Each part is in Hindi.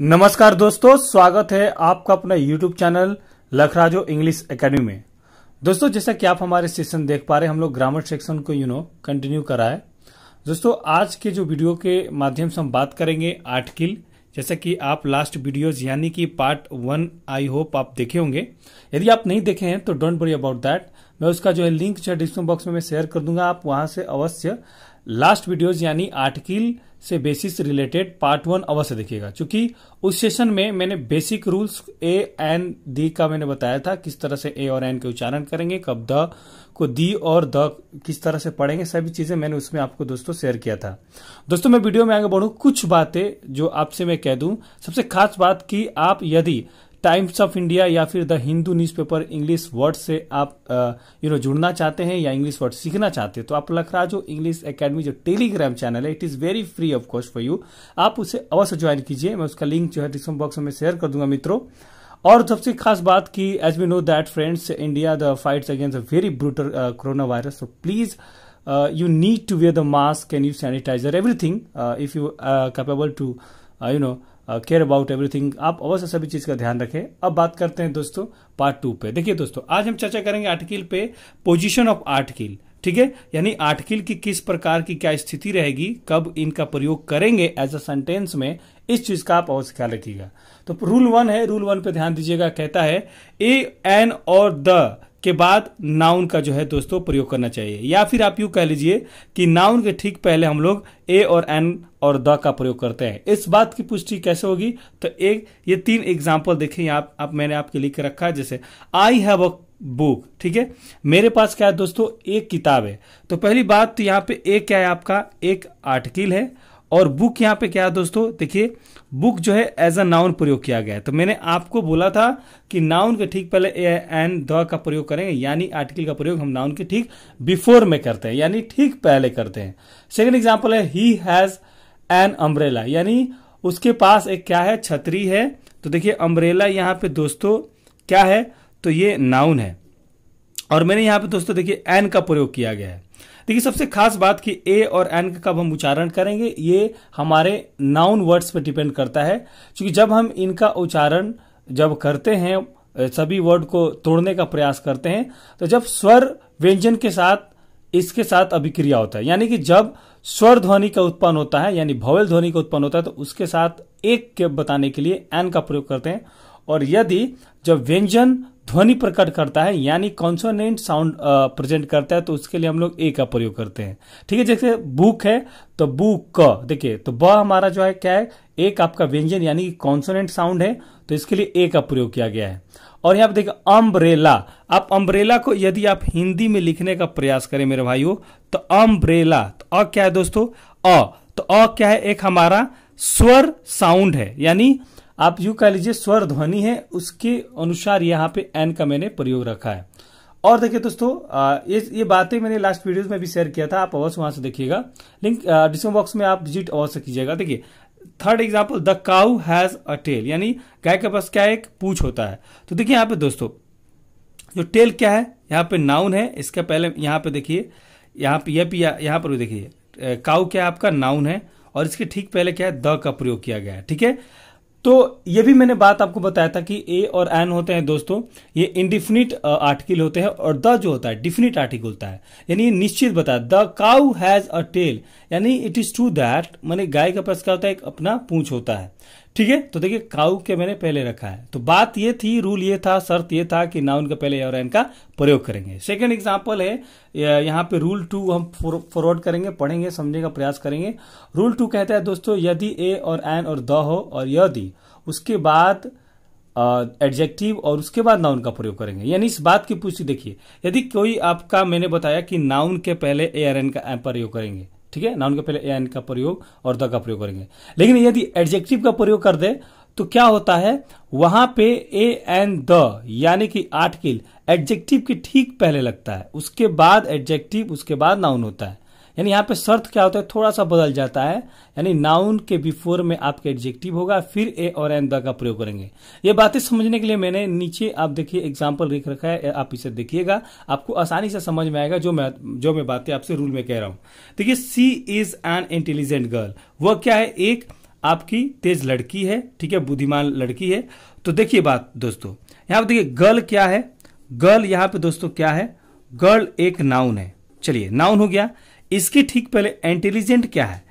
नमस्कार दोस्तों स्वागत है आपका अपना यूट्यूब चैनल लखराजो इंग्लिश एकेडमी में दोस्तों जैसा कि आप हमारे सेशन देख पा रहे हैं हम लोग ग्रामर सेक्शन को यू नो कंटिन्यू करा है दोस्तों आज के जो वीडियो के माध्यम से हम बात करेंगे आर्टिकल जैसा कि आप लास्ट वीडियोज यानी कि पार्ट वन आई होप आप देखे होंगे यदि आप नहीं देखे हैं तो डोंट वरी अबाउट दैट मैं उसका जो है लिंक डिस्क्रिप्शन बॉक्स में मैं शेयर कर दूंगा आप वहां से अवश्य लास्ट वीडियोज यानी आर्टिकल से बेसिस रिलेटेड पार्ट वन अवश्य देखिएगा क्योंकि उस सेशन में मैंने basic rules A an the का मैंने बताया था किस तरह से ए और एन के उच्चारण करेंगे कब द को दी और द किस तरह से पढ़ेंगे सभी चीजें मैंने उसमें आपको दोस्तों शेयर किया था दोस्तों मैं वीडियो में आगे बढ़ू कुछ बातें जो आपसे मैं कह दू सबसे खास बात की आप यदि टाइम्स ऑफ इंडिया या फिर the Hindu newspaper English word से आप यू नो जुड़ना चाहते हैं या इंग्लिश वर्ड सीखना चाहते हैं तो आप जो इंग्लिश एकेडमी जो टेलीग्राम चैनल है it is very free of cost for you आप उसे अवश्य ज्वाइन कीजिए मैं उसका लिंक जो है डिस्क्रिप्शन बॉक्स में शेयर कर दूंगा मित्रों और सबसे खास बात की as we know that friends India the fights against a very brutal corona virus तो please you need to wear the mask and you sanitiser everything if you capable to you know care about everything आप अवश्य सभी चीज का ध्यान रखें अब बात करते हैं दोस्तों पार्ट टू पे देखिए दोस्तों आज हम चर्चा करेंगे आर्टिकल पे पोजिशन ऑफ आर्टिकल ठीक है यानी आर्टिकल की किस प्रकार की क्या स्थिति रहेगी कब इनका प्रयोग करेंगे एज अ सेंटेंस में इस चीज का आप अवश्य ख्याल रखिएगा तो रूल वन है रूल वन पे ध्यान दीजिएगा कहता है ए एन और द के बाद नाउन का जो है दोस्तों प्रयोग करना चाहिए या फिर आप यू कह लीजिए कि नाउन के ठीक पहले हम लोग ए और एन और द का प्रयोग करते हैं इस बात की पुष्टि कैसे होगी तो एक ये तीन एग्जाम्पल देखिए आप, आप मैंने आपके लिख के रखा है जैसे आई हैव अ बुक ठीक है मेरे पास क्या है दोस्तों एक किताब है तो पहली बात तो यहाँ पे एक क्या है आपका एक आर्टिकल है और बुक यहाँ पे क्या है दोस्तों देखिए बुक जो है एज अ नाउन प्रयोग किया गया है तो मैंने आपको बोला था कि नाउन के ठीक पहले एन द का प्रयोग करेंगे यानी आर्टिकल का प्रयोग हम नाउन के ठीक बिफोर में करते हैं यानी ठीक पहले करते हैं सेकेंड एग्जाम्पल है ही हैज एन अम्ब्रेला यानी उसके पास एक क्या है छतरी है तो देखिए अम्ब्रेला यहाँ पे दोस्तों क्या है तो ये नाउन है और मैंने यहाँ पे दोस्तों देखिए एन का प्रयोग किया गया है देखिए सबसे खास बात कि ए और एन का कब हम उच्चारण करेंगे ये हमारे नाउन वर्ड्स पर डिपेंड करता है क्योंकि जब हम इनका उच्चारण जब करते हैं सभी वर्ड को तोड़ने का प्रयास करते हैं तो जब स्वर व्यंजन के साथ इसके साथ अभिक्रिया होता है यानी कि जब स्वर ध्वनि का उत्पन्न होता है यानी भवल ध्वनि का उत्पन्न होता है तो उसके साथ एक के बताने के लिए एन का प्रयोग करते हैं और यदि जब व्यंजन ध्वनि प्रकट करता है यानी कॉन्सोनेंट साउंड प्रेजेंट करता है तो उसके लिए हम लोग ए का प्रयोग करते हैं ठीक है जैसे बुक है तो बुक क देखिए तो ब हमारा जो है क्या है एक आपका व्यंजन यानी कॉन्सोनेंट साउंड है तो इसके लिए ए का प्रयोग किया गया है और यहां पर देखिए अम्ब्रेला आप अम्ब्रेला को यदि आप हिंदी में लिखने का प्रयास करें मेरे भाइयों तो अम्ब्रेला तो अ क्या है दोस्तों अ तो अ क्या है एक हमारा स्वर साउंड है यानी आप यू कह लीजिए स्वर ध्वनि है उसके अनुसार यहाँ पे एन का मैंने प्रयोग रखा है और देखिए दोस्तों ये ये बातें मैंने लास्ट वीडियोस में भी शेयर किया था आप अवश्य वहां से देखिएगा लिंक डिस्क्रिप्शन बॉक्स में आप विजिट अवश्य कीजिएगा देखिए third example the cow has a tail यानी गाय के पास क्या एक पूछ होता है तो देखिए यहाँ पे दोस्तों जो टेल क्या है यहाँ पे नाउन है इसका पहले यहाँ पे देखिए यहाँ पे यह यहाँ पर भी देखिए काउ क्या है आपका नाउन है और इसके ठीक पहले क्या है द का प्रयोग किया गया है ठीक है तो ये भी मैंने बात आपको बताया था कि ए और एन होते हैं दोस्तों ये इंडिफिनिट आर्टिकल होते हैं और द जो होता है डिफिनिट आर्टिकल होता है यानी निश्चित बताया the cow has a tail यानी इट इज ट्रू दैट मैंने गाय के पास क्या होता है एक अपना पूछ होता है ठीक है तो देखिए काउ के मैंने पहले रखा है तो बात ये थी रूल ये था शर्त ये था कि नाउन का पहले और एन का प्रयोग करेंगे सेकंड एग्जांपल है यहाँ पे रूल टू हम फॉरवर्ड करेंगे पढ़ेंगे समझने का प्रयास करेंगे रूल टू कहता है दोस्तों यदि ए और एन और द हो और यदि उसके बाद एडजेक्टिव और उसके बाद नाउन का प्रयोग करेंगे यानी इस बात की पुष्टि देखिए यदि कोई आपका मैंने बताया कि नाउन के पहले ए आर एन का प्रयोग करेंगे ठीक है नाउन के पहले एन का प्रयोग और द का प्रयोग करेंगे लेकिन यदि एडजेक्टिव का प्रयोग कर दे तो क्या होता है वहां पे ए एन द यानी कि आर्टिकल एडजेक्टिव के ठीक पहले लगता है उसके बाद एडजेक्टिव उसके बाद नाउन होता है यानी यहाँ पे शर्त क्या होता है थोड़ा सा बदल जाता है यानी नाउन के बिफोर में आपका एडजेक्टिव होगा फिर ए और एन द का प्रयोग करेंगे ये बातें समझने के लिए मैंने नीचे आप देखिए एग्जाम्पल लिख रखा है आप इसे देखिएगा आपको आसानी से समझ में आएगा जो मैं जो मैं बातें आपसे रूल में कह रहा हूं देखिए she is an intelligent girl वह क्या है एक आपकी तेज लड़की है ठीक है बुद्धिमान लड़की है तो देखिए बात दोस्तों यहाँ पे देखिए गर्ल क्या है गर्ल यहाँ पे दोस्तों क्या है गर्ल एक नाउन है चलिए नाउन हो गया इसके ठीक पहले इंटेलिजेंट क्या है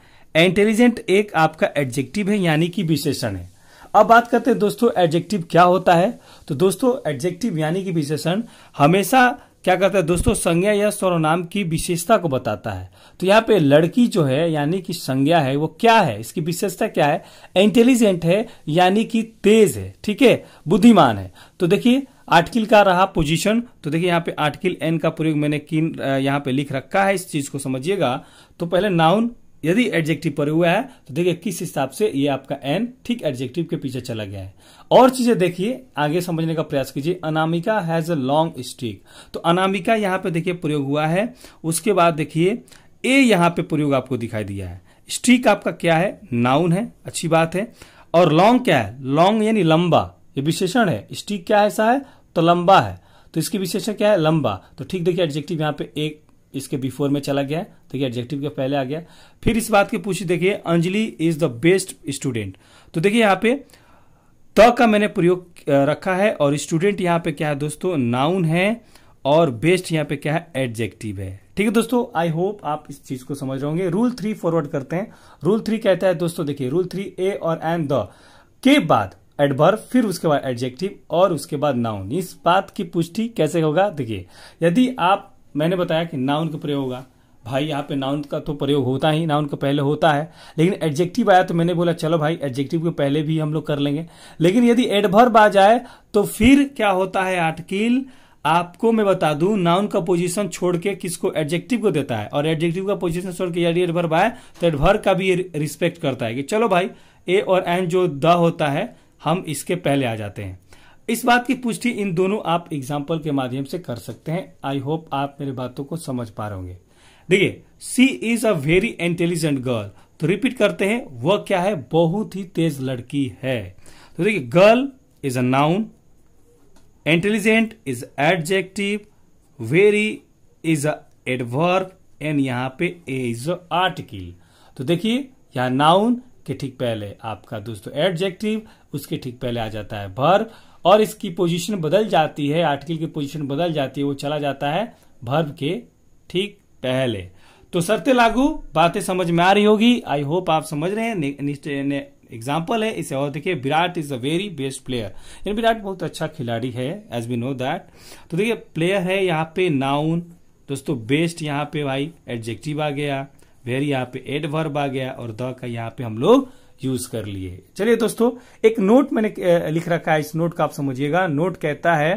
इंटेलिजेंट एक आपका एडजेक्टिव है यानी कि विशेषण है अब बात करते हैं दोस्तों एडजेक्टिव क्या होता है तो दोस्तों एडजेक्टिव यानी कि विशेषण हमेशा क्या कहता है दोस्तों संज्ञा या सर्वनाम की विशेषता को बताता है तो यहाँ पे लड़की जो है यानी कि संज्ञा है वो क्या है इसकी विशेषता क्या है इंटेलिजेंट है यानी कि तेज है ठीक है बुद्धिमान है तो देखिए आर्टिकल का रहा पोजीशन तो देखिए यहाँ पे आर्टिकल एन का प्रयोग मैंने किन यहाँ पे लिख रखा है इस चीज को समझिएगा तो पहले नाउन यदि एडजेक्टिव पर हुआ है तो देखिए किस हिसाब से ये आपका एन ठीक एडजेक्टिव के पीछे चला गया है और चीजें देखिए आगे समझने का प्रयास कीजिए Anamika has a long stick तो अनामिका यहां पे देखिए प्रयोग हुआ है उसके बाद देखिए ए यहां पे प्रयोग आपको दिखाई दिया है स्टिक आपका क्या है नाउन है अच्छी बात है और लॉन्ग क्या है लॉन्ग यानी लंबा ये विशेषण है स्टिक क्या ऐसा है तो लंबा है तो इसकी विशेषण क्या है लंबा तो ठीक देखिए एडजेक्टिव यहां पे एक इसके बिफोर में चला गया तो ये एडजेक्टिव के पहले आ गया फिर इस बात की पूछी देखिए Anjali is the best student तो देखिए यहाँ पे त का मैंने प्रयोग रखा है और स्टूडेंट यहाँ पे क्या है दोस्तों नाउन है और बेस्ट यहाँ पे क्या है एडजेक्टिव है ठीक है दोस्तों आई होप आप इस चीज को समझ रहे होंगे रूल थ्री फॉरवर्ड करते हैं रूल थ्री कहता है दोस्तों देखिए रूल थ्री ए और एन द के बाद एडवर्ब फिर उसके बाद एडजेक्टिव और उसके बाद नाउन इस बात की पुष्टि कैसे होगा देखिए यदि आप मैंने बताया कि नाउन का प्रयोग होगा भाई यहाँ पे नाउन का तो प्रयोग होता ही नाउन का पहले होता है लेकिन एडजेक्टिव आया तो मैंने बोला चलो भाई एडजेक्टिव के पहले भी हम लोग कर लेंगे लेकिन यदि एडभर्ब आ जाए तो फिर क्या होता है आटकील आपको मैं बता दूं नाउन का पोजीशन छोड़ के किसको एडजेक्टिव को देता है और एडजेक्टिव का पोजीशन छोड़ के यदि एडभर्ब आए तो एडभर्ब का भी रिस्पेक्ट करता है कि चलो भाई ए और एन जो द होता है हम इसके पहले आ जाते हैं इस बात की पुष्टि इन दोनों आप एग्जाम्पल के माध्यम से कर सकते हैं आई होप आप मेरी बातों को समझ पा रहे होंगे देखिए she is a very intelligent girl तो रिपीट करते हैं वह क्या है बहुत ही तेज लड़की है तो देखिए girl is a noun intelligent is adjective very is a adverb and यहाँ पे ए इज अ आर्टिकल तो देखिए यहां नाउन के ठीक पहले आपका दोस्तों एडजेक्टिव उसके ठीक पहले आ जाता है भर और इसकी पोजीशन बदल जाती है आर्टिकल की पोजीशन बदल जाती है वो चला जाता है भर्व के ठीक पहले तो शर्तें लागू बातें समझ में आ रही होगी आई होप आप समझ रहे हैं एग्जाम्पल है इसे और देखिए Virat is a very best player यानी विराट बहुत अच्छा खिलाड़ी है एज वी नो दैट तो देखिए प्लेयर है यहाँ पे नाउन दोस्तों बेस्ट यहाँ पे भाई एडजेक्टिव आ गया वेरी यहाँ पे एडवर्ब आ गया और द का यहाँ पे हम लोग यूज कर लिए चलिए दोस्तों एक नोट मैंने लिख रखा है इस नोट का आप समझिएगा नोट कहता है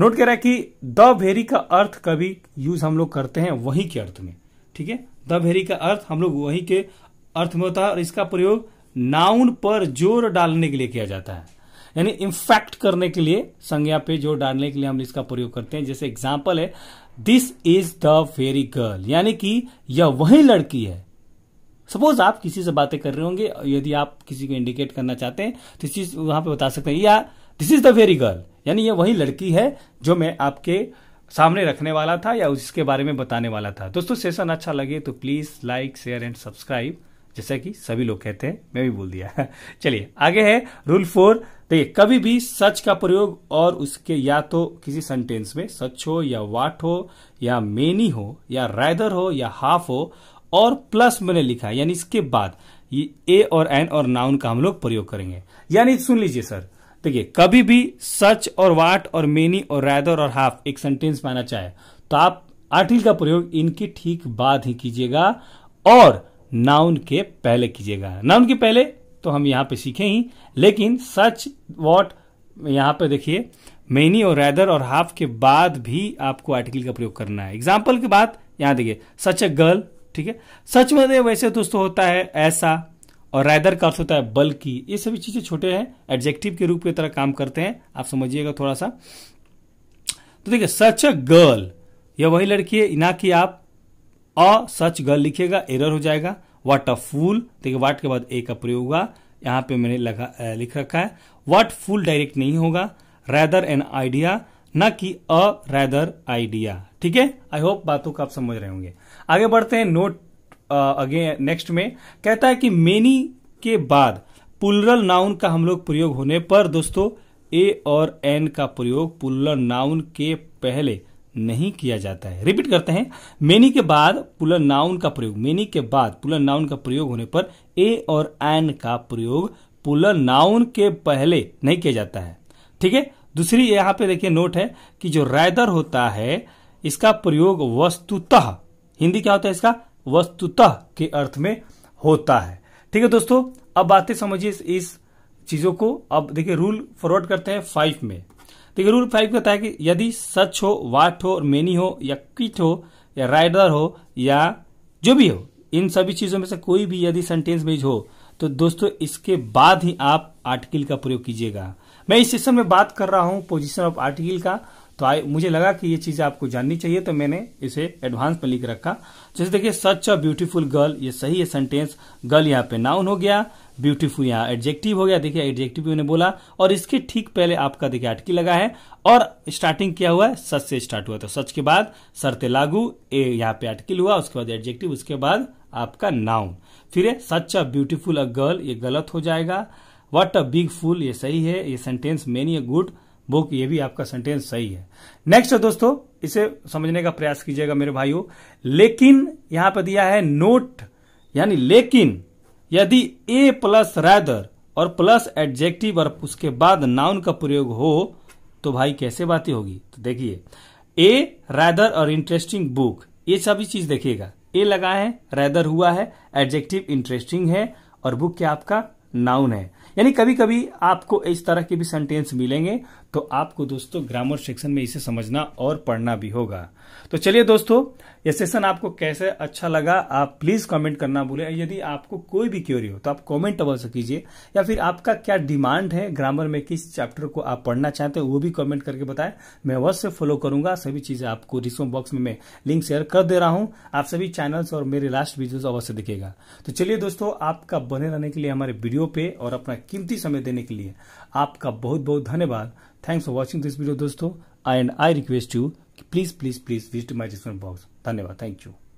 नोट कह रहा है कि द भेरी का अर्थ कभी यूज हम लोग करते हैं वहीं के अर्थ में ठीक है द भेरी का अर्थ हम लोग वहीं के अर्थ में होता है और इसका प्रयोग नाउन पर जोर डालने के लिए किया जाता है यानी इम्फैक्ट करने के लिए संज्ञा पे जोर डालने के लिए हम इसका प्रयोग करते हैं जैसे एग्जाम्पल है this is the fairy girl यानी कि यह वही लड़की है सपोज आप किसी से बातें कर रहे होंगे यदि आप किसी को इंडिकेट करना चाहते हैं तो इस चीज वहां पर बता सकते हैं या this is the very girl यानी ये वही लड़की है जो मैं आपके सामने रखने वाला था या उसके बारे में बताने वाला था दोस्तों सेशन अच्छा लगे तो please like share and subscribe जैसा कि सभी लोग कहते हैं मैं भी बोल दिया चलिए आगे है रूल फोर देखिए कभी भी सच का प्रयोग और उसके या तो किसी सेंटेंस में सच हो या वाट हो या मेनी हो या रैदर हो या हाफ हो और प्लस मैंने लिखा है यानी इसके बाद ये ए और एन और नाउन का हम लोग प्रयोग करेंगे यानी सुन लीजिए सर देखिए कभी भी सच और वाट और मेनी और रैदर और हाफ एक सेंटेंस में आना चाहे तो आप आर्टिकल का प्रयोग इनके ठीक बाद ही कीजिएगा और नाउन के पहले कीजिएगा नाउन के पहले तो हम यहां पे सीखे ही लेकिन सच वॉट यहां पे देखिए मेनी और रैदर और हाफ के बाद भी आपको आर्टिकल का प्रयोग करना है एग्जाम्पल के बाद यहां देखिए सच ए गर्ल ठीक है सच में तो वैसे दोस्तों होता है ऐसा और रायदर का अर्थ होता है बल्कि ये सभी चीजें छोटे हैं एडजेक्टिव के रूप की तरह काम करते हैं आप समझिएगा थोड़ा सा तो देखिए सच अ गर्ल यह वही लड़की है ना कि आप अ सच गर्ल लिखिएगा एरर हो जाएगा वाट अ फूल देखिए वाट के बाद ए का प्रयोग होगा यहां पे मैंने लगा लिख रखा है वाट फूल डायरेक्ट नहीं होगा रैदर एन आइडिया ना कि अ रैदर आइडिया ठीक है आई होप बातों को आप समझ रहे होंगे आगे बढ़ते हैं नोट अगेन नेक्स्ट में कहता है कि मेनी के बाद पुलरल नाउन का हम लोग प्रयोग होने पर दोस्तों ए और एन का प्रयोग पुलर नाउन के पहले नहीं किया जाता है रिपीट करते हैं मेनी के बाद पुलर नाउन का प्रयोग मेनी के बाद पुलर नाउन का प्रयोग होने पर ए और एन का प्रयोग पुलर नाउन के पहले नहीं किया जाता है ठीक है दूसरी यहां पे देखिए नोट है कि जो रैदर होता है इसका प्रयोग वस्तुतः हिंदी क्या होता है इसका वस्तुतः के अर्थ में होता है ठीक है दोस्तों अब बातें समझिए इस, चीजों को अब देखिए रूल फॉरवर्ड करते हैं फाइव में देखिए रूल फाइव कहता है कि यदि सच हो वाट हो मेनी हो या किट हो या राइडर हो या जो भी हो इन सभी चीजों में से कोई भी यदि सेंटेंस में हो तो दोस्तों इसके बाद ही आप आर्टिकल का प्रयोग कीजिएगा मैं इस सेशन में बात कर रहा हूं पोजीशन ऑफ आर्टिकल का तो आई मुझे लगा कि ये चीज़ आपको जाननी चाहिए तो मैंने इसे एडवांस में लिख रखा जैसे देखिए सच अ ब्यूटीफुल गर्ल ये सही है सेंटेंस गर्ल यहाँ पे नाउन हो गया ब्यूटीफुल यहाँ एडजेक्टिव हो गया देखिए एडजेक्टिव मैंने बोला और इसके ठीक पहले आपका देखिए अटकी लगा है और स्टार्टिंग क्या हुआ है सच से स्टार्ट हुआ तो सच के बाद सरते लागू ए यहाँ पे अटकिल हुआ उसके बाद एडजेक्टिव उसके बाद आपका नाउन फिर सच अ ब्यूटीफुल अ गर्ल ये गलत हो जाएगा वट अ बिग फुल ये सही है ये sentence many a good book ये भी आपका सेंटेंस सही है नेक्स्ट दोस्तों इसे समझने का प्रयास कीजिएगा मेरे भाइयों लेकिन यहां पर दिया है नोट यानी लेकिन यदि ए प्लस रैदर और प्लस एडजेक्टिव और उसके बाद नाउन का प्रयोग हो तो भाई कैसे बातें होगी तो देखिए ए रैदर और इंटरेस्टिंग बुक ये सभी चीज देखिएगा ए लगा है रैदर हुआ है एडजेक्टिव इंटरेस्टिंग है और बुक क्या आपका नाउन है यानी कभी कभी आपको इस तरह के भी सेंटेंस मिलेंगे तो आपको दोस्तों ग्रामर सेक्शन में इसे समझना और पढ़ना भी होगा तो चलिए दोस्तों यह सेशन आपको कैसे अच्छा लगा आप प्लीज कमेंट करना भूलें यदि आपको कोई भी क्यूरी हो तो आप कमेंट अवश्य कीजिए या फिर आपका क्या डिमांड है ग्रामर में किस चैप्टर को आप पढ़ना चाहते हैं वो भी कमेंट करके बताएं मैं अवश्य फॉलो करूंगा सभी चीजें आपको रिसोम बॉक्स में मैं लिंक शेयर कर दे रहा हूं आप सभी चैनल्स और मेरे लास्ट वीडियोज अवश्य दिखेगा तो चलिए दोस्तों आपका बने रहने के लिए हमारे वीडियो पे और अपना कीमती समय देने के लिए आपका बहुत बहुत धन्यवाद thanks for watching this video दोस्तों and I request you please please please visit my description box धन्यवाद थैंक यू